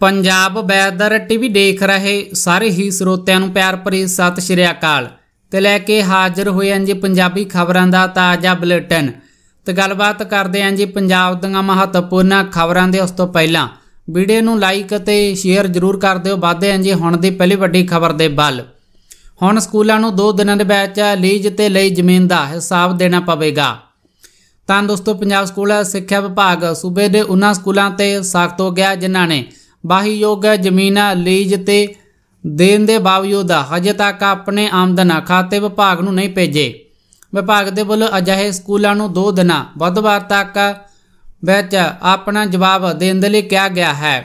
Punjab weather TV ਦੇਖ ਰਹੇ ਸਾਰੇ ਹੀ ਸਰੋਤਿਆਂ ਨੂੰ ਪਿਆਰ ਭਰੀ ਸਤਿ ਸ਼੍ਰੀ ਅਕਾਲ ਤੇ ਲੈ ਕੇ ਹਾਜ਼ਰ ਹੋਏ ਹਾਂ ਜੀ ਪੰਜਾਬੀ ਖਬਰਾਂ ਦਾ ਤਾਜ਼ਾ ਬੁਲੇਟਿਨ ਤੇ ਗੱਲਬਾਤ ਕਰਦੇ ਹਾਂ ਜੀ ਪੰਜਾਬ ਦੀਆਂ ਮਹੱਤਵਪੂਰਨ ਖਬਰਾਂ ਦੇ ਉਸ ਤੋਂ ਪਹਿਲਾਂ ਵੀਡੀਓ ਨੂੰ ਲਾਈਕ ਤੇ ਸ਼ੇਅਰ ਜ਼ਰੂਰ ਕਰ ਦਿਓ ਵਾਧੇ ਹਾਂ ਜੀ ਹੁਣ ਦੀ ਪਹਿਲੀ ਵੱਡੀ ਖਬਰ ਦੇ ਵੱਲ ਹੁਣ ਸਕੂਲਾਂ ਨੂੰ 2 ਦਿਨਾਂ ਦੇ ਵਿੱਚ ਲੀਜ ਤੇ ਲਈ ਜ਼ਮੀਨ ਦਾ ਹਿਸਾਬ ਦੇਣਾ ਪਵੇਗਾ ਤਾਂ ਦੋਸਤੋ ਪੰਜਾਬ ਸਕੂਲ ਸਿੱਖਿਆ ਵਿਭਾਗ ਸੂਬੇ ਦੇ ਉਹਨਾਂ ਸਕੂਲਾਂ ਤੇ ਸਖਤ ਹੋ ਗਿਆ ਜਿਨ੍ਹਾਂ ਨੇ ਬਾਹੀ ਯੋਗ ਜ਼ਮੀਨਾਂ ਲੀਜ ਤੇ ਦੇਣ ਦੇ ਬਾਵਜੂਦ ਹਜੇ ਤੱਕ ਆਪਣੇ ਆਮਦਨ ਖਾਤੇ ਵਿਭਾਗ ਨੂੰ ਨਹੀਂ ਭੇਜੇ ਵਿਭਾਗ ਦੇ ਵੱਲੋਂ ਅਜਿਹੇ ਸਕੂਲਾਂ ਨੂੰ 2 ਦਿਨਾਂ ਬੁੱਧਵਾਰ ਤੱਕ ਵਿੱਚ ਆਪਣਾ ਜਵਾਬ ਦੇਣ ਦੇ ਲਈ ਕਿਹਾ ਗਿਆ ਹੈ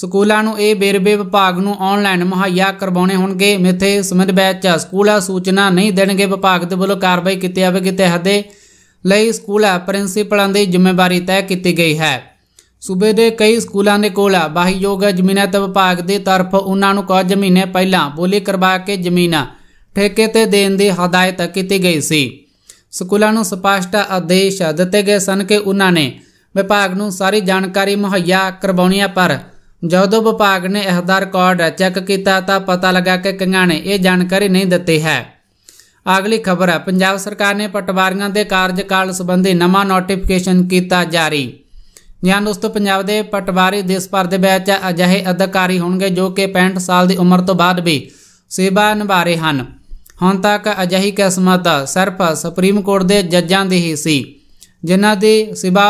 ਸਕੂਲਾਂ ਨੂੰ ਇਹ ਬੇਰਬੇ ਵਿਭਾਗ ਨੂੰ ਆਨਲਾਈਨ ਮੁਹੱਈਆ ਕਰਵਾਉਣੇ ਹੋਣਗੇ ਮਿੱਥੇ ਸਮਿਤ ਵਿੱਚ ਸਕੂਲਾਂ ਸੂਚਨਾ ਨਹੀਂ ਦੇਣਗੇ ਵਿਭਾਗ ਦੇ ਵੱਲੋਂ ਕਾਰਵਾਈ ਕੀਤੀ ਜਾਵੇਗੀ ਤੇ ਹਦੇ ਲਈ ਸਕੂਲਾਂ ਪ੍ਰਿੰਸੀਪਲਾਂ ਦੀ ਜ਼ਿੰਮੇਵਾਰੀ ਤੈਅ ਕੀਤੀ ਗਈ ਹੈ ਸੂਬੇ ਦੇ ਕਈ ਸਕੂਲਾਂ ਦੇ ਕੋਲ ਜ਼ਮੀਨਾਂ ਤੇ ਵਿਭਾਗ ਦੇ ਤਰਫ ਉਹਨਾਂ ਨੂੰ ਕੁਝ ਮਹੀਨੇ ਪਹਿਲਾਂ ਬੋਲੀ ਕਰਵਾ ਕੇ ਜ਼ਮੀਨਾਂ ਠੇਕੇ ਤੇ ਦੇਣ ਦੀ ਹਦਾਇਤ ਕੀਤੀ ਗਈ ਸੀ ਸਕੂਲਾਂ ਨੂੰ ਸਪਸ਼ਟ ਆਦੇਸ਼ ਦਿੱਤੇ ਗਏ ਸਨ ਕਿ ਉਹਨਾਂ ਨੇ ਵਿਭਾਗ ਨੂੰ ਸਾਰੀ ਜਾਣਕਾਰੀ ਮੁਹੱਈਆ ਕਰਵਾਉਣੀ ਹੈ ਪਰ ਜਦੋਂ ਵਿਭਾਗ ਨੇ ਇਹਦਾ ਰਿਕਾਰਡ ਚੈੱਕ ਕੀਤਾ ਤਾਂ ਪਤਾ ਲੱਗਾ ਕਿ ਕਈਆਂ ਨੇ ਇਹ ਜਾਣਕਾਰੀ ਨਹੀਂ ਦਿੱਤੀ ਹੈ ਅਗਲੀ ਖਬਰ ਹੈ ਪੰਜਾਬ ਸਰਕਾਰ ਨੇ ਪਟਵਾਰੀਆਂ ਦੇ ਕਾਰਜਕਾਲ ਸੰਬੰਧੀ ਨਵਾਂ ਨੋਟੀਫਿਕੇਸ਼ਨ ਕੀਤਾ ਜਾਰੀ ਜਾਂ ਦੋਸਤੋ ਪੰਜਾਬ ਦੇ ਪਟਵਾਰੀ ਦੇਸ਼ ਦੇ ਵਿੱਚ ਅਜਿਹੇ ਅਧਿਕਾਰੀ ਹੋਣਗੇ ਜੋ ਕਿ 65 ਸਾਲ ਦੀ ਉਮਰ ਤੋਂ ਬਾਅਦ ਵੀ ਸੇਵਾ ਨਿਭਾ ਰਹੇ ਹਨ ਹੁਣ ਤੱਕ ਅਜਿਹੀ ਕਿਸਮਤ ਸਿਰਫ ਸੁਪਰੀਮ ਕੋਰਟ ਦੇ ਜੱਜਾਂ ਦੀ ਹੀ ਸੀ ਜਿਨ੍ਹਾਂ ਦੀ ਸੇਵਾ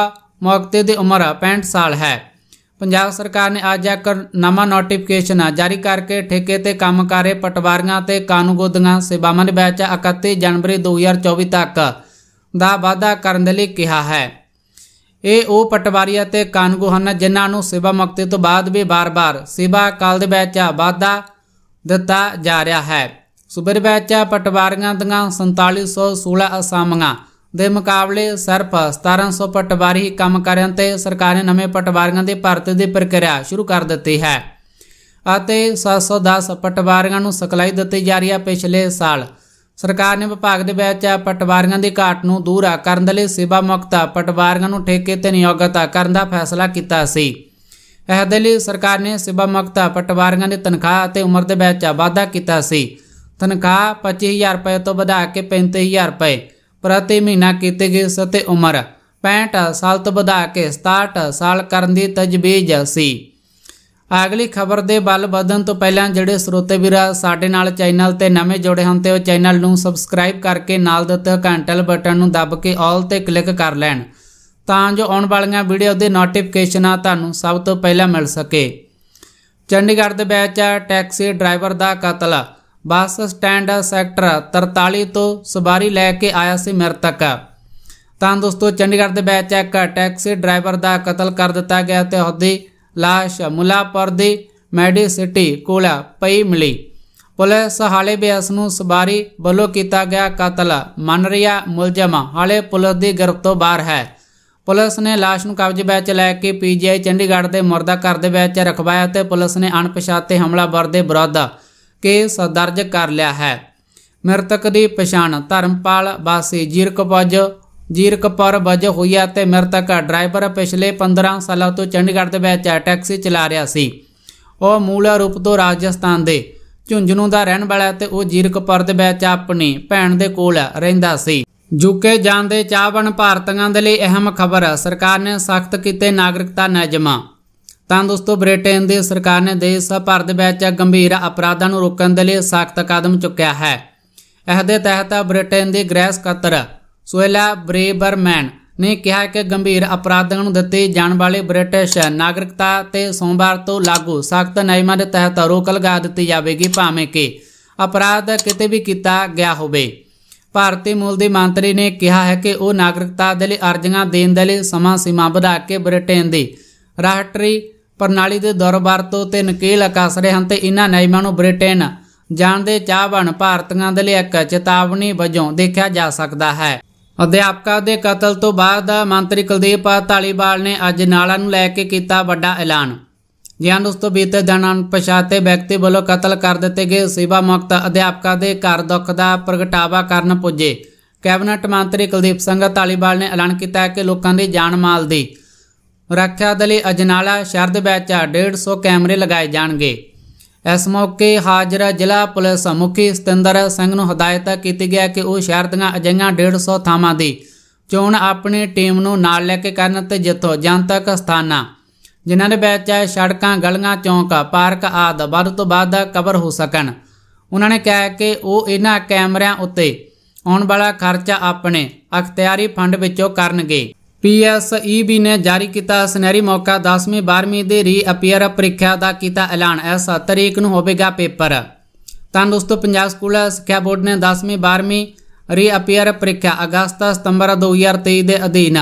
ਮੌਕੇ ਦੀ ਉਮਰ 65 ਸਾਲ ਹੈ ਪੰਜਾਬ ਸਰਕਾਰ ਨੇ ਅੱਜ ਇੱਕ ਨਵਾਂ ਨੋਟੀਫਿਕੇਸ਼ਨ ਜਾਰੀ ਕਰਕੇ ਠੇਕੇ ਤੇ ਕੰਮ ਕਰ ਰਹੇ ਪਟਵਾਰੀਆਂ ਤੇ ਕਾਨੂੰਗੋਦੀਆਂ ਸੇਵਾਵਾਂ ਦੇ ਵਿੱਚ 31 ਜਨਵਰੀ 2024 ਤੱਕ ਦਾ ਵਾਅਦਾ ਕਰਨ ਦੇ ਲਈ ਕਿਹਾ ਹੈ ਇਹ ਉਹ ਪਟਵਾਰੀ ਅਤੇ ਕਾਨਗੋ ਹਨ ਜਿਨ੍ਹਾਂ ਨੂੰ ਸੇਵਾ ਮੁਕਤੀ ਤੋਂ ਬਾਅਦ ਵੀ ਬਾਰ-ਬਾਰ ਸੇਵਾ ਕਾਲ ਦੇ ਵਿੱਚ ਵਾਧਾ ਦਿੱਤਾ ਜਾ ਰਿਹਾ ਹੈ ਸੂਬੇ ਵਿੱਚ ਪਟਵਾਰੀਆਂ ਦੀਆਂ 4716 ਅਸਾਮੀਆਂ ਦੇ ਮੁਕਾਬਲੇ ਸਿਰਫ 1700 ਪਟਵਾਰੀ ਹੀ ਕੰਮ ਕਰ ਰਹੇ ਤੇ ਸਰਕਾਰ ਨੇ ਨਵੇਂ ਪਟਵਾਰੀਆਂ ਦੇ ਭਰਤੀ ਦੀ ਪ੍ਰਕਿਰਿਆ ਸ਼ੁਰੂ ਕਰ ਦਿੱਤੀ ਹੈ ਅਤੇ 710 ਪਟਵਾਰੀਆਂ ਨੂੰ ਸਿਖਲਾਈ ਦਿੱਤੀ ਜਾ ਰਹੀ ਹੈ ਪਿਛਲੇ ਸਾਲ ਸਰਕਾਰ ਨੇ ਵਿਭਾਗ ਦੇ ਵਿੱਚ ਪਟਵਾਰੀਆਂ ਦੀ ਘਾਟ ਨੂੰ ਦੂਰ ਕਰਨ ਦੇ ਲਈ ਸੇਵਾ ਮੁਕਤ ਪਟਵਾਰੀਆਂ ਨੂੰ ਠੇਕੇ ਤੇ ਨਿਯੋਗਤ ਕਰਨ ਦਾ ਫੈਸਲਾ ਕੀਤਾ ਸੀ ਇਹ ਦੇ ਲਈ ਸਰਕਾਰ ਨੇ ਸੇਵਾ ਮੁਕਤ ਪਟਵਾਰੀਆਂ ਦੀ ਤਨਖਾਹ ਅਤੇ ਉਮਰ ਦੇ ਵਿੱਚ ਵਾਧਾ ਕੀਤਾ ਸੀ ਤਨਖਾਹ 25000 ਰੁਪਏ ਤੋਂ ਵਧਾ ਕੇ 35000 ਰੁਪਏ ਪ੍ਰਤੀ ਮਹੀਨਾ ਕੀਤੀ ਗਈ ਅਤੇ ਉਮਰ 65 ਸਾਲ ਤੋਂ ਵਧਾ ਕੇ 67 ਸਾਲ ਕਰਨ ਦੀ ਤਜਵੀਜ਼ ਸੀ ਅਗਲੀ ਖਬਰ ਦੇ ਬਲ ਵਧਣ ਤੋਂ ਪਹਿਲਾਂ ਜਿਹੜੇ ਸਰੋਤੇ ਵੀਰ ਸਾਡੇ ਨਾਲ ਚੈਨਲ ਤੇ ਨਵੇਂ ਜੁੜੇ ਹਨ ਤੇ ਉਹ ਚੈਨਲ ਨੂੰ ਸਬਸਕ੍ਰਾਈਬ ਕਰਕੇ ਨਾਲ ਦਿੱਤੇ ਘੰਟਲ ਬਟਨ ਨੂੰ ਦਬ ਕੇ ਆਲ ਤੇ ਕਲਿੱਕ ਕਰ ਲੈਣ ਤਾਂ ਜੋ ਆਉਣ ਵਾਲੀਆਂ ਵੀਡੀਓ ਦੇ ਨੋਟੀਫਿਕੇਸ਼ਨਾਂ ਤੁਹਾਨੂੰ ਸਭ ਤੋਂ ਪਹਿਲਾਂ ਮਿਲ ਸਕੇ ਚੰਡੀਗੜ੍ਹ ਦੇ ਵਿੱਚ ਟੈਕਸੀ ਡਰਾਈਵਰ ਦਾ ਕਤਲ ਬੱਸ ਸਟੈਂਡ ਸੈਕਟਰ 43 ਤੋਂ ਸਵਾਰੀ ਲੈ ਕੇ ਆਇਆ ਸੀ ਮਰਤਕ ਤਾਂ ਦੋਸਤੋ ਚੰਡੀਗੜ੍ਹ ਦੇ ਵਿੱਚ ਇੱਕ ਟੈਕਸੀ ਡਰਾਈਵਰ ਦਾ ਕਤਲ ਕਰ ਦਿੱਤਾ ਗਿਆ ਤੇ ਉਹਦੀ ਲਾਸ਼ લાશ મુલાપરદી મેડી સિટી કુળા પઈ મિલી पुलिस हाले बेअस ਨੂੰ ਸਬਾਰੀ ਬਲੋ ਕੀਤਾ ਗਿਆ ਕਤਲ ਮੰਨ ਰਿਹਾ ਮੁਲਜ਼ਮ ਹਾਲੇ ਪੁਲਿਸ ਦੀ ਗ੍ਰਿਫਤ ਤੋਂ ਬਾਹਰ ਹੈ ਪੁਲਿਸ ਨੇ ਲਾਸ਼ ਨੂੰ ਕਬਜ਼ੇ ਵਿੱਚ ਲੈ ਕੇ ਪੀਜੀਆਈ ਚੰਡੀਗੜ੍ਹ ਦੇ ਮਰਦਾ ਘਰ ਦੇ ਵਿੱਚ ਰਖਵਾਇਆ ਤੇ ਪੁਲਿਸ ਨੇ ਅਣਪਛਾਤੇ ਹਮਲਾਵਰ ਦੇ ਵਿਰੁੱਧ ਕੇਸ ਦਰਜ ਕਰ ਲਿਆ ਹੈ ਮ੍ਰਿਤਕ ਦੀ ਪਛਾਣ ਧਰਮਪਾਲ ਵਾਸੀ ਜੀਰਕਪੁਰ ਜੀਰਕ ਪਰ ਵਜੇ ਹੋਇਆ ਤੇ ਮ੍ਰਿਤਕ ਡਰਾਈਵਰ ਪਿਛਲੇ 15 ਸਾਲਾਂ ਤੋਂ ਚੰਡੀਗੜ੍ਹ ਦੇ ਵਿੱਚ ਟੈਕਸੀ ਚਲਾ ਰਿਹਾ ਸੀ ਉਹ ਮੂਲ ਰੂਪ ਤੋਂ ਰਾਜਸਥਾਨ ਦੇ ਝੁੰਝਨੂ ਦਾ ਰਹਿਣ ਵਾਲਾ ਤੇ ਉਹ ਜੀਰਕਪੁਰ ਦੇ ਵਿੱਚ ਆਪਣੀ ਭੈਣ ਦੇ ਕੋਲ ਰਹਿੰਦਾ ਸੀ ਜੁਕੇ ਜਾਂਦੇ ਚਾਹਵਨ ਭਾਰਤੀਆਂ ਦੇ ਲਈ ਅਹਿਮ ਖਬਰ ਸਰਕਾਰ ਨੇ ਸਖਤ ਕੀਤੇ ਨਾਗਰਿਕਤਾ ਨਿਯਮਾਂ ਤਾਂ ਦੋਸਤੋ ਬ੍ਰਿਟੇਨ ਦੀ ਸਰਕਾਰ ਨੇ ਦੇਸ਼ ਭਰ ਦੇ ਵਿੱਚ ਗੰਭੀਰ ਅਪਰਾਧਾਂ ਨੂੰ ਰੋਕਣ ਦੇ ਲਈ ਸਖਤ ਕਦਮ ਚੁੱਕਿਆ ਹੈ ਇਹਦੇ ਤਹਿਤ ਬ੍ਰਿਟੇਨ ਦੀ ਗ੍ਰੈਸ ਕਤਰ ਸੋਇਲਾ ਬ੍ਰੇਬਰਮੈਨ ਨੇ ਕਿਹਾ ਕਿ ਗੰਭੀਰ ਅਪਰਾਧਾਂ ਨੂੰ ਦਿੱਤੇ ਜਾਣ ਵਾਲੇ ਬ੍ਰਿਟਿਸ਼ ਨਾਗਰਿਕਤਾ ਤੇ ਸੋਮਵਾਰ ਤੋਂ ਲਾਗੂ ਸਖਤ ਨਿਯਮਾਂ ਦੇ ਤਹਿਤ ਰੋਕ ਲਗਾ ਦਿੱਤੀ ਜਾਵੇਗੀ ਭਾਵੇਂ ਕਿ ਅਪਰਾਧ ਕਿਤੇ ਵੀ ਕੀਤਾ ਗਿਆ ਹੋਵੇ ਭਾਰਤੀ ਮੂਲ ਦੇ ਮੰਤਰੀ ਨੇ ਕਿਹਾ ਹੈ ਕਿ ਉਹ ਨਾਗਰਿਕਤਾ ਦੇ ਲਈ ਅਰਜ਼ੀਆਂ ਦੇਣ ਦੇ ਲਈ ਸਮਾਂ ਸੀਮਾ ਵਧਾ ਕੇ ਬ੍ਰਿਟੇਨ ਦੀ ਰਾਸ਼ਟਰੀ ਪ੍ਰਣਾਲੀ ਦੇ ਦਰਬਾਰ ਤੋਂ ਤੇ ਨਕੀਲ ਕੱਸ ਰਹੇ ਹਨ ਤੇ ਇਹਨਾਂ ਨਿਯਮਾਂ ਨੂੰ ਬ੍ਰਿਟੇਨ ਜਾਣ ਦੇ ਚਾਹਵਾਨ ਭਾਰਤੀਆਂ ਦੇ ਲਈ ਇੱਕ ਚੇਤਾਵਨੀ ਵਜੋਂ ਦੇਖਿਆ ਜਾ ਸਕਦਾ ਹੈ ਅਧਿਆਪਕਾਂ ਦੇ ਕਤਲ ਤੋਂ ਬਾਅਦ ਮੰਤਰੀ ਕੁਲਦੀਪ ਧਾਲੀਵਾਲ ਨੇ ਅੱਜ ਨਾਲਾ ਨੂੰ ਲੈ ਕੇ ਕੀਤਾ ਵੱਡਾ ਐਲਾਨ ਜਿਹਾਂ ਦੋਸਤੋ ਬੀਤੇ ਦਿਨਾਂ ਪਛਾਤੇ ਵਿਅਕਤੀ ਵੱਲੋਂ ਕਤਲ ਕਰ ਦਿੱਤੇ ਗਏ ਸੇਵਾ ਮੁਕਤ ਅਧਿਆਪਕਾਂ ਦੇ ਘਰ ਦੁੱਖ ਦਾ ਪ੍ਰਗਟਾਵਾ ਕਰਨ ਪੁੱਜੇ ਕੈਬਨਿਟ ਮੰਤਰੀ ਕੁਲਦੀਪ ਸਿੰਘ ਧਾਲੀਵਾਲ ਨੇ ਐਲਾਨ ਕੀਤਾ ਕਿ ਲੋਕਾਂ ਦੀ ਜਾਨ ਮਾਲ ਦੀ ਰੱਖਿਆ ਦੇ ਲਈ ਅਜਨਾਲਾ ਸ਼ਹਿਰ ਦੇ ਵਿੱਚ 150 ਕੈਮਰੇ ਲਗਾਏ ਜਾਣਗੇ ਇਸ ਮੌਕੇ ਹਾਜ਼ਰ ਜ਼ਿਲ੍ਹਾ ਪੁਲਿਸ ਮੁਖੀ ਸਤਿੰਦਰ ਸਿੰਘ ਨੂੰ ਹਦਾਇਤ ਕੀਤੀ ਗਿਆ ਕਿ ਉਹ ਸ਼ਹਿਰ ਦੀਆਂ ਅਜਿਹੀਆਂ 150 ਥਾਵਾਂ ਦੀ ਚੋਣ ਆਪਣੀ ਟੀਮ ਨੂੰ ਨਾਲ ਲੈ ਕੇ ਕਰਨ ਤੇ ਜਿੱਥੋਂ ਜਨਤਕ ਸਥਾਨਾਂ ਜਿਨ੍ਹਾਂ ਦੇ ਵਿੱਚ ਸੜਕਾਂ ਗਲੀਆਂ ਚੌਂਕ ਪਾਰਕ ਆਦਿ ਵੱਧ ਤੋਂ ਵੱਧ ਕਵਰ ਹੋ ਸਕਣ ਉਹਨਾਂ ਨੇ ਕਿਹਾ ਕਿ ਉਹ ਇਹਨਾਂ ਕੈਮਰਿਆਂ ਉੱਤੇ ਆਉਣ ਵਾਲਾ ਖਰਚਾ ਆਪਣੇ ਅਖਤਿਆਰੀ ਫੰਡ ਵਿੱਚੋਂ ਕਰਨਗੇ ਪੀਐਸਈਬੀ ਨੇ ਜਾਰੀ ਕੀਤਾ ਸਨੈਰੀ ਮੌਕਾ 10ਵੀਂ 12ਵੀਂ ਦੇ ਰੀ ਅਪੀਅਰ ਪ੍ਰੀਖਿਆ ਦਾ ਕੀਤਾ ਐਲਾਨ ਇਸ ਤਰੀਕ ਨੂੰ ਹੋਵੇਗਾ ਪੇਪਰ ਤਾਂ ਦੋਸਤੋ ਪੰਜਾਬ ਸਕੂਲ ਸਿੱਖਿਆ ਬੋਰਡ ਨੇ 10ਵੀਂ 12ਵੀਂ ਰੀ ਅਪੀਅਰ ਪ੍ਰੀਖਿਆ ਅਗਸਤ ਸਤੰਬਰ 2023 ਦੇ ਅਧੀਨ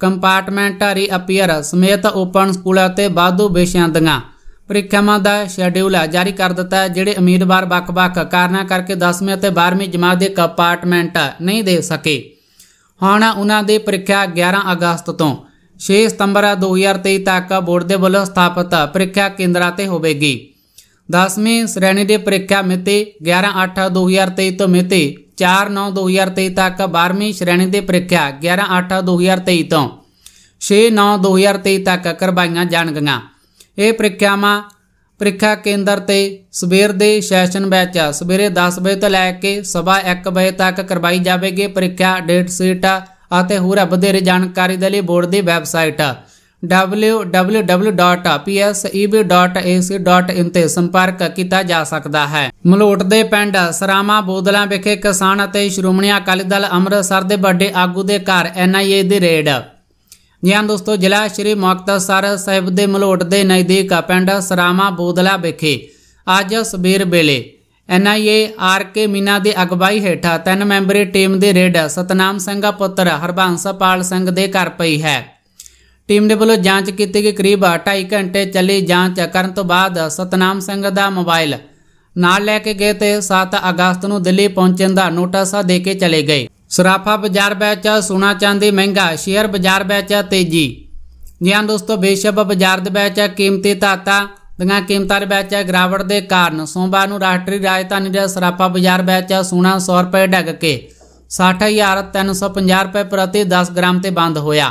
ਕੰਪਾਰਟਮੈਂਟ ਰੀ ਅਪੀਅਰ ਸਮੇਤ ਓਪਨ ਸਕੂਲ ਅਤੇ ਬਾਦੂ ਵਿਸ਼ਿਆਂ ਦੀਆਂ ਪ੍ਰੀਖਿਆਵਾਂ ਦਾ ਸ਼ੈਡਿਊਲ ਜਾਰੀ ਕਰ ਦਿੱਤਾ ਹੈ ਜਿਹੜੇ ਉਮੀਦਵਾਰ ਵੱਖ-ਵੱਖ ਕਾਰਨਾਂ ਕਰਕੇ 10ਵੀਂ ਅਤੇ 12ਵੀਂ ਜਮਾਤ ਦੇ ਕੰਪਾਰਟਮੈਂਟ ਨਹੀਂ ਦੇ ਸਕੇ ਹੁਣ ਉਹਨਾਂ ਦੇ ਪ੍ਰੀਖਿਆ 11 ਅਗਸਤ ਤੋਂ 6 ਸਤੰਬਰ 2023 ਤੱਕ ਬੋਰਡ ਦੇ ਵੱਲੋਂ ਸਥਾਪਿਤ ਪ੍ਰੀਖਿਆ ਕੇਂਦਰਾਂ ਤੇ ਹੋਵੇਗੀ 10ਵੀਂ ਸ਼੍ਰੇਣੀ ਦੇ ਪ੍ਰੀਖਿਆ ਮਿਤੀ 11/8/2023 ਤੋਂ ਮਿਤੀ 4/9/2023 ਤੱਕ 12ਵੀਂ ਸ਼੍ਰੇਣੀ ਦੇ ਪ੍ਰੀਖਿਆ 11/8/2023 ਤੋਂ 6/9/2023 ਤੱਕ ਕਰਵਾਈਆਂ ਜਾਣਗੀਆਂ ਇਹ ਪ੍ਰੀਖਿਆਵਾਂ ਪ੍ਰੀਖਿਆ ਕੇਂਦਰ ਤੇ ਸਵੇਰ ਦੇ ਸੈਸ਼ਨ ਵਿੱਚ ਸਵੇਰੇ 10 ਵਜੇ ਤੋਂ ਲੈ ਕੇ ਸਵਾ 1 ਵਜੇ ਤੱਕ ਕਰਵਾਈ ਜਾਵੇਗੀ ਪ੍ਰੀਖਿਆ ਡੇਟ ਸ਼ੀਟ ਅਤੇ ਹੋਰ ਵਧੇਰੇ ਜਾਣਕਾਰੀ ਦੇ ਲਈ ਬੋਰਡ ਦੀ ਵੈਬਸਾਈਟ www.pseb.ac.in ਤੇ ਸੰਪਰਕ ਕੀਤਾ ਜਾ ਸਕਦਾ ਹੈ ਮਲੋਟ ਦੇ ਪਿੰਡ ਸਰਾਮਾ ਬੋਦਲਾ ਵਿਖੇ ਕਿਸਾਨ ਅਤੇ ਸ਼੍ਰੋਮਣੀ ਅਕਾਲੀ ਦਲ ਅੰਮ੍ਰਿਤਸਰ ਦੇ ਵੱਡੇ ਆਗੂ ਦੇ ਘਰ ਐਨਆਈਏ ਦੀ ਰੇਡ ਜੀ ਹਾਂ ਦੋਸਤੋ ਜ਼ਿਲ੍ਹਾ ਸ਼੍ਰੀ ਮੁਕਤਸਰ ਸਾਹਿਬ ਦੇ ਮਲੋਟ ਦੇ ਨਜ਼ਦੀਕ ਪਿੰਡ ਸਰਾਮਾ ਬੋਦਲਾ ਵਿਖੇ ਅੱਜ ਸਵੇਰ ਵੇਲੇ ਐਨਆਈਏ ਆਰਕੇ ਮੀਨਾ ਦੇ ਅਗਵਾਈ ਹੇਠਾਂ ਤਿੰਨ ਮੈਂਬਰੀ ਟੀਮ ਦੇ ਰੇਡ ਸਤਨਾਮ ਸਿੰਘ ਪੁੱਤਰ ਹਰਬੰਸਪਾਲ ਸਿੰਘ ਦੇ ਘਰ ਪਈ ਹੈ ਟੀਮ ਦੇ ਵੱਲੋਂ ਜਾਂਚ ਕੀਤੀ ਗਈ ਕਰੀਬ 2.5 ਘੰਟੇ ਚੱਲੀ ਜਾਂਚ ਕਰਨ ਤੋਂ ਬਾਅਦ ਸਤਨਾਮ ਸਿੰਘ ਦਾ ਮੋਬਾਈਲ ਨਾਲ ਲੈ ਕੇ ਗਏ ਤੇ 7 ਅਗਸਤ ਨੂੰ ਦਿੱਲੀ ਪਹੁੰਚਣ ਦਾ ਨੋਟਿਸ ਦੇ ਕੇ ਚਲੇ ਗਏ ਸਰਾਫਾ ਬਾਜ਼ਾਰ ਵਿੱਚ ਸੋਨਾ ਚਾਂਦੀ ਮਹਿੰਗਾ ਸ਼ੇਅਰ ਬਾਜ਼ਾਰ ਵਿੱਚ ਤੇਜ਼ੀ ਜਿਹਾਂ ਦੋਸਤੋ ਬੇਸ਼ੱਬ ਬਾਜ਼ਾਰ ਦੇ ਵਿੱਚ ਕੀਮਤੀ ਧਾਤਾਂ ਦੀਆਂ ਕੀਮਤਾਂ ਦੇ ਵਿੱਚ ਗਰਾਵਟ ਦੇ ਕਾਰਨ ਸੋਮਵਾਰ ਨੂੰ ਰਾਸ਼ਟਰੀ ਰਾਜਧਾਨੀ ਦੇ ਸਰਾਫਾ ਬਾਜ਼ਾਰ ਵਿੱਚ ਸੋਨਾ 100 ਰੁਪਏ ਡੱਗ ਕੇ 60350 ਰੁਪਏ ਪ੍ਰਤੀ 10 ਗ੍ਰਾਮ ਤੇ ਬੰਦ ਹੋਇਆ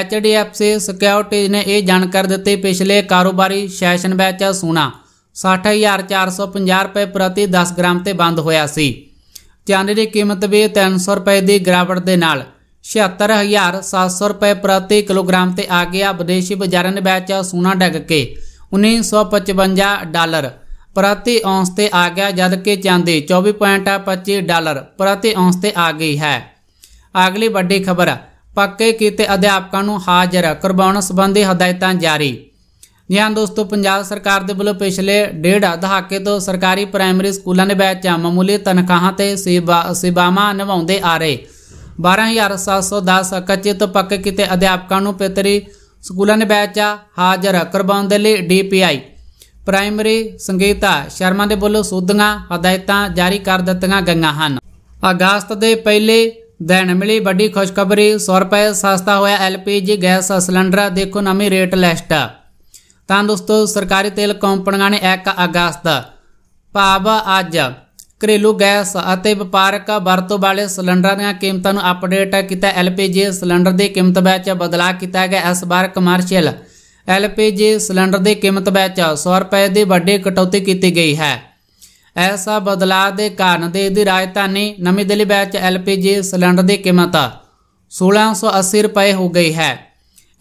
HDFC ਸਿਕਿਉਰਿਟੀਜ਼ ਨੇ ਇਹ ਜਾਣਕਾਰੀ ਦਿੱਤੀ ਪਿਛਲੇ ਕਾਰੋਬਾਰੀ ਸੈਸ਼ਨ ਵਿੱਚ ਸੋਨਾ 60450 ਰੁਪਏ ਪ੍ਰਤੀ 10 ਗ੍ਰਾਮ ਤੇ ਬੰਦ ਹੋਇਆ ਸੀ ਚਾਂਦੀ ਦੀ ਕੀਮਤ ਵੀ 300 ਰੁਪਏ ਦੀ ਗਿਰਾਵਟ ਦੇ ਨਾਲ 76700 ਰੁਪਏ ਪ੍ਰਤੀ ਕਿਲੋਗ੍ਰਾਮ ਤੇ ਆ ਗਿਆ ਵਿਦੇਸ਼ੀ ਬਾਜ਼ਾਰਾਂ ਦੇ ਵਿੱਚ ਸੋਨਾ ਡਿੱਗ ਕੇ 1955 ਡਾਲਰ ਪ੍ਰਤੀ ਔਂਸ ਤੇ ਆ ਗਿਆ ਜਦਕਿ ਚਾਂਦੀ 24.25 ਡਾਲਰ ਪ੍ਰਤੀ ਔਂਸ ਤੇ ਆ ਗਈ ਹੈ ਅਗਲੀ ਵੱਡੀ ਖਬਰ ਪੱਕੇ ਕੀਤੇ ਅਧਿਆਪਕਾਂ ਨੂੰ ਹਾਜ਼ਰ ਕਰਵਾਉਣ ਸੰਬੰਧੀ ਹਦਾਇਤਾਂ ਜਾਰੀ ਜੀ ਹਾਂ ਦੋਸਤੋ ਪੰਜਾਬ ਸਰਕਾਰ ਦੇ ਵੱਲੋਂ ਪਿਛਲੇ ਡੇਢ ਦਹਾਕੇ ਤੋਂ ਸਰਕਾਰੀ ਪ੍ਰਾਇਮਰੀ ਸਕੂਲਾਂ ਦੇ ਵਿੱਚ ਮਾਮੂਲੀ ਤਨਖਾਹਾਂ ਤੇ ਸੇਵਾਵਾਂ ਨਿਭਾਉਂਦੇ ਆ ਰਹੇ 12710 ਕੱਚੇ ਤੋਂ ਪੱਕੇ ਕਿਤੇ ਅਧਿਆਪਕਾਂ ਨੂੰ ਪੇਤਰੀ ਸਕੂਲਾਂ ਦੇ ਵਿੱਚ ਹਾਜ਼ਰ ਕਰਵਾਉਣ ਦੇ ਲਈ ਡੀਪੀਆਈ ਪ੍ਰਾਇਮਰੀ ਸੰਗੀਤਾ ਸ਼ਰਮਾ ਦੇ ਵੱਲੋਂ ਸੋਧੀਆਂ ਹਦਾਇਤਾਂ ਜਾਰੀ ਕਰ ਦਿੱਤੀਆਂ ਗਈਆਂ ਹਨ ਅਗਸਤ ਦੇ ਪਹਿਲੇ ਦਿਨ ਮਿਲੀ ਵੱਡੀ ਖੁਸ਼ਖਬਰੀ 100 ਰੁਪਏ ਸਸਤਾ ਹੋਇਆ ਐਲਪੀਜੀ ਗੈਸ ਸਿਲੰਡਰ ਦੇਖੋ ਨਵੀਂ ਰੇਟ ਲਿਸਟ ਤਾਂ ਦੋਸਤੋ ਸਰਕਾਰੀ ਤੇਲ ਕੰਪਨੀਆਂ ਨੇ 1 ਅਗਸਤ ਭਾਵ ਅੱਜ ਘਰੇਲੂ ਗੈਸ ਅਤੇ ਵਪਾਰਕ ਵਰਤੋਂ ਵਾਲੇ ਸਿਲੰਡਰਾਂ ਦੀਆਂ ਕੀਮਤਾਂ ਨੂੰ ਅਪਡੇਟ ਕੀਤਾ ਐਲਪੀਜੀ ਸਿਲੰਡਰ ਦੀ ਕੀਮਤ ਵਿੱਚ ਬਦਲਾਅ ਕੀਤਾ ਗਿਆ ਇਸ ਵਾਰ ਕਮਰਸ਼ੀਅਲ ਐਲਪੀਜੀ ਸਿਲੰਡਰ ਦੀ ਕੀਮਤ ਵਿੱਚ 100 ਰੁਪਏ ਦੀ ਵੱਡੀ ਕਟੌਤੀ ਕੀਤੀ ਗਈ ਹੈ ਐਸਾ ਬਦਲਾਅ ਦੇ ਕਾਰਨ ਦੇਸ਼ ਦੀ ਰਾਜਧਾਨੀ ਨਵੀਂ ਦਿੱਲੀ ਵਿੱਚ ਐਲਪੀਜੀ ਸਿਲੰਡਰ ਦੀ ਕੀਮਤ 1680 ਰੁਪਏ ਹੋ ਗਈ ਹੈ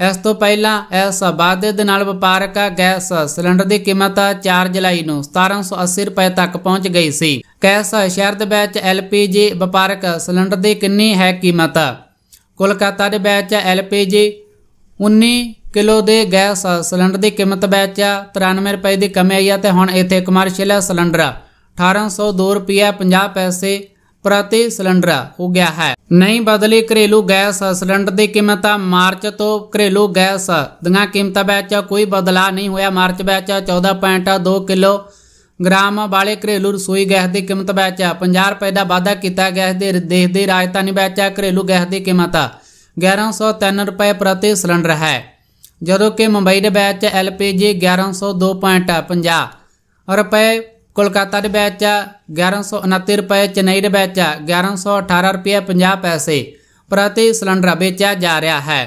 ਇਸ ਤੋਂ ਪਹਿਲਾਂ ਇਸ ਵਾਅਦੇ ਦੇ ਨਾਲ ਵਪਾਰਕ ਗੈਸ ਸਿਲੰਡਰ ਦੀ ਕੀਮਤ 4 ਜੁਲਾਈ ਨੂੰ 1780 ਰੁਪਏ ਤੱਕ ਪਹੁੰਚ ਗਈ ਸੀ ਗੈਸ ਸ਼ਹਿਰ ਦੇ ਵਿੱਚ ਐਲਪੀਜੀ ਵਪਾਰਕ ਸਿਲੰਡਰ ਦੀ ਕਿੰਨੀ ਹੈ ਕੀਮਤ ਕੋਲਕਾਤਾ ਦੇ ਵਿੱਚ ਐਲਪੀਜੀ 19 ਕਿਲੋ ਦੇ ਗੈਸ ਸਿਲੰਡਰ ਦੀ ਕੀਮਤ ਵਿੱਚ 93 ਰੁਪਏ ਦੀ ਕਮੀ ਆਈ ਹੈ ਤੇ ਹੁਣ ਇੱਥੇ ਕਮਰਸ਼ੀਅਲ ਸਿਲੰਡਰ 1802 ਰੁਪਏ 50 ਪੈਸੇ ਪ੍ਰਤੀ ਸਿਲੰਡਰ ਹੋ ਗਿਆ ਹੈ ਨਹੀਂ ਬਦਲੇ ਘਰੇਲੂ ਗੈਸ ਸਿਲੰਡਰ ਦੀ ਕੀਮਤਾਂ ਮਾਰਚ ਤੋਂ ਘਰੇਲੂ ਗੈਸ ਦੀਆਂ ਕੀਮਤਾਂ ਵਿੱਚ ਕੋਈ ਬਦਲਾਅ ਨਹੀਂ ਹੋਇਆ ਮਾਰਚ ਵਿੱਚ 14.2 ਕਿਲੋ ਗ੍ਰਾਮ ਵਾਲੇ ਘਰੇਲੂ ਰਸੋਈ ਗੈਸ ਦੀ ਕੀਮਤ ਵਿੱਚ 50 ਰੁਪਏ ਦਾ ਵਾਧਾ ਕੀਤਾ ਗਿਆ ਦੇ ਦੇਸ਼ ਦੀ ਰਾਜਧਾਨੀ ਵਿੱਚ ਘਰੇਲੂ ਗੈਸ ਦੀ ਕੀਮਤ 1103 ਰੁਪਏ ਪ੍ਰਤੀ ਸਿਲੰਡਰ ਹੈ ਜਦੋਂ ਕਿ ਮੁੰਬਈ ਦੇ ਵਿੱਚ ਐਲਪੀਜੀ 1102.50 ਰੁਪਏ ਕੋਲਕਾਤਾ ਦੇ ਵਿੱਚ 1169 ਰੁਪਏ ਚੇਨਈ ਦੇ ਵਿੱਚ 1118 ਰੁਪਏ 50 ਪੈਸੇ ਪ੍ਰਤੀ ਸਿਲੰਡਰ ਵੇਚਿਆ ਜਾ ਰਿਹਾ ਹੈ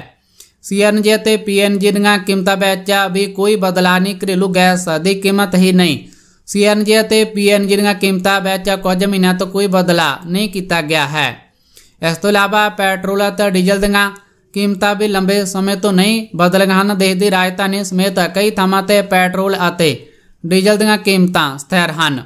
ਸੀਐਨਜੀ ਅਤੇ ਪੀਐਨਜੀ ਦੀਆਂ ਕੀਮਤਾਂ ਵਿੱਚ ਵੀ ਕੋਈ ਬਦਲਾਅ ਨਹੀਂ ਘਰੇਲੂ ਗੈਸ ਦੀ ਕੀਮਤ ਹੀ ਨਹੀਂ ਸੀਐਨਜੀ ਅਤੇ ਪੀਐਨਜੀ ਦੀਆਂ ਕੀਮਤਾਂ ਵਿੱਚ ਕੁਝ ਮਹੀਨਿਆਂ ਤੋਂ ਕੋਈ ਬਦਲਾਅ ਨਹੀਂ ਕੀਤਾ ਗਿਆ ਹੈ ਇਸ ਤੋਂ ਇਲਾਵਾ ਪੈਟਰੋਲ ਅਤੇ ਡੀਜ਼ਲ ਦੀਆਂ ਕੀਮਤਾਂ ਵੀ ਲੰਬੇ ਸਮੇਂ ਤੋਂ ਨਹੀਂ ਬਦਲੀਆਂ ਹਨ ਦੇਸ਼ ਦੀ ਰਾਜਧਾਨੀ ਸਮੇਤ ਕਈ ਥਾਵਾਂ ਤੇ ਪੈਟਰੋਲ ਅਤੇ ਡੀਜ਼ਲ ਦੀਆਂ ਕੀਮਤਾਂ ਸਥਿਰ ਹਨ